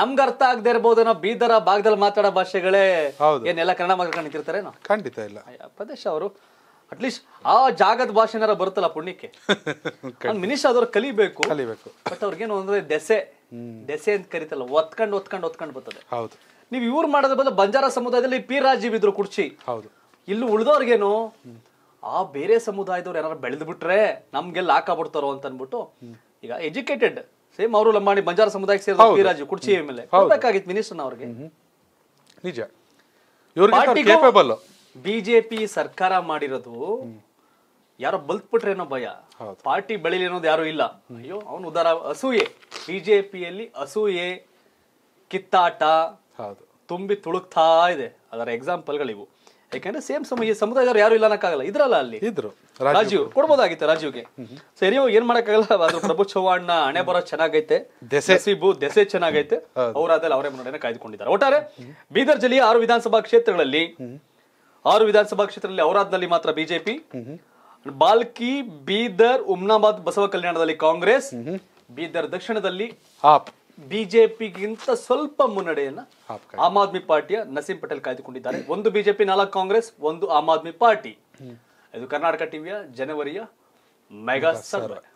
ನಮ್ಗೆ ಅರ್ಥ ಆಗದೆ ಇರ್ಬೋದೇನೋ ಬೀದರ ಭಾಗದಲ್ಲಿ ಮಾತಾಡೋ ಭಾಷೆಗಳೇ ಏನೆಲ್ಲ ಕನ್ನಡ ಮಾತಾಡ್ಕೊಂಡು ಖಂಡಿತ ಇಲ್ಲ ಪ್ರದೇಶ ಅವರು ಅಟ್ಲೀಸ್ಟ್ ಆ ಜಾಗದ ಭಾಷೆ ಏನಾರ ಬರುತ್ತಲ್ಲ ಪುಣ್ಯಕ್ಕೆ ಮಿನಿಸ್ಟರ್ ಅದ್ರ ಕಲಿಬೇಕು ಕಲಿಬೇಕು ಬಟ್ ಅವ್ರಿಗೇನು ಅಂದ್ರೆ ದೆಸೆ ದೆಸೆ ಅಂತ ಕರಿತಲ್ಲ ಒತ್ಕೊಂಡು ಒತ್ಕೊಂಡು ಒತ್ಕೊಂಡು ಬರ್ತದೆ ಹೌದು ನೀವು ಇವ್ರು ಮಾಡೋದ್ರ ಬದಲು ಬಂಜಾರ ಸಮುದಾಯದಲ್ಲಿ ಪಿ ರಾಜೀವ್ ಇದ್ರು ಕುರ್ಚಿ ಹೌದು ಇಲ್ಲಿ ಉಳಿದವ್ರಿಗೇನು ಆ ಬೇರೆ ಸಮುದಾಯದವ್ರು ಏನಾರ ಬೆಳೆದು ಬಿಟ್ರೆ ನಮ್ಗೆಲ್ಲ ಹಾಕಬಿಡ್ತಾರೋ ಅಂತ ಅನ್ಬಿಟ್ಟು ಈಗ ಎಜುಕೇಟೆಡ್ ಸೇಮ್ ಅವರು ಲಂಬಾಣಿ ಬಂಜಾರ ಸಮುದಾಯಕ್ಕೆ ಸೇರಿದ ಪಿ ರಾಜು ಕುರ್ಚಿ ಮೇಲೆ ಬೇಕಾಗಿತ್ತು ಮಿನಿಸ್ಟರ್ನ ಅವ್ರಿಗೆ ನಿಜ ಬಿಜೆಪಿ ಸರ್ಕಾರ ಮಾಡಿರೋದು ಯಾರೋ ಬಲ್ತ್ಬಿಟ್ರೇನೋ ಭಯ ಪಾರ್ಟಿ ಬೆಳಿಲಿ ಅನ್ನೋದು ಯಾರು ಇಲ್ಲ ಅಯ್ಯೋ ಅವನು ಉದಾರ ಅಸೂಯೆ ಬಿಜೆಪಿಯಲ್ಲಿ ಅಸೂಯೆ ಕಿತ್ತಾಟ ತುಂಬಿ ತುಳುಕ್ತಾ ಇದೆ ಅದರ ಇವು ಯಾಕಂದ್ರೆ ಸೇಮ್ ಸಮಯ ಸಮುದಾಯದವ್ರು ಯಾರು ಇಲ್ಲ ಅನ್ನಕ್ಕಾಗಲ್ಲ ಇದ್ರಲ್ಲ ಅಲ್ಲಿ ಇದ್ರು ರಾಜೀವ್ ಕೊಡ್ಬೋದಾಗಿತ್ತು ರಾಜೀವ್ಗೆ ಸರಿ ಏನ್ ಮಾಡಕ್ಕಾಗಲ್ಲ ಅದು ಪ್ರಭು ಚೌಹಾಣ್ನ ಹಣೆ ಬರೋ ಚೆನ್ನಾಗೈತೆ ದೆಸೆಸಿಬು ದೆಸೆ ಚೆನ್ನಾಗೈತೆ ಅವರಾದಲ್ಲಿ ಅವರೇ ಮುನ್ನಡೆಯನ್ನು ಕಾಯ್ದುಕೊಂಡಿದ್ದಾರೆ ಒಟ್ಟಾರೆ ಬೀದರ್ ಜಿಲ್ಲೆಯ ಆರು ವಿಧಾನಸಭಾ ಕ್ಷೇತ್ರಗಳಲ್ಲಿ ಆರು ವಿಧಾನಸಭಾ ಕ್ಷೇತ್ರದಲ್ಲಿ ಔರಾದ್ನಲ್ಲಿ ಮಾತ್ರ ಬಿಜೆಪಿ ಬಾಲ್ಕಿ ಬೀದರ್ ಉಮ್ನಾಬಾದ್ ಬಸವ ಕಲ್ಯಾಣದಲ್ಲಿ ಕಾಂಗ್ರೆಸ್ ಬೀದರ್ ದಕ್ಷಿಣದಲ್ಲಿ ಬಿಜೆಪಿಗಿಂತ ಸ್ವಲ್ಪ ಮುನ್ನಡೆಯನ್ನ ಆಮ್ ಆದ್ಮಿ ಪಾರ್ಟಿಯ ನಸೀಂ ಪಟೇಲ್ ಕಾಯ್ದುಕೊಂಡಿದ್ದಾರೆ ಒಂದು ಬಿಜೆಪಿ ನಾಲ್ಕು ಕಾಂಗ್ರೆಸ್ ಒಂದು ಆಮ್ ಆದ್ಮಿ ಪಾರ್ಟಿ ಇದು ಕರ್ನಾಟಕ ಟಿವಿಯ ಜನವರಿಯ ಮೆಗಾ ಸರ್ವೆ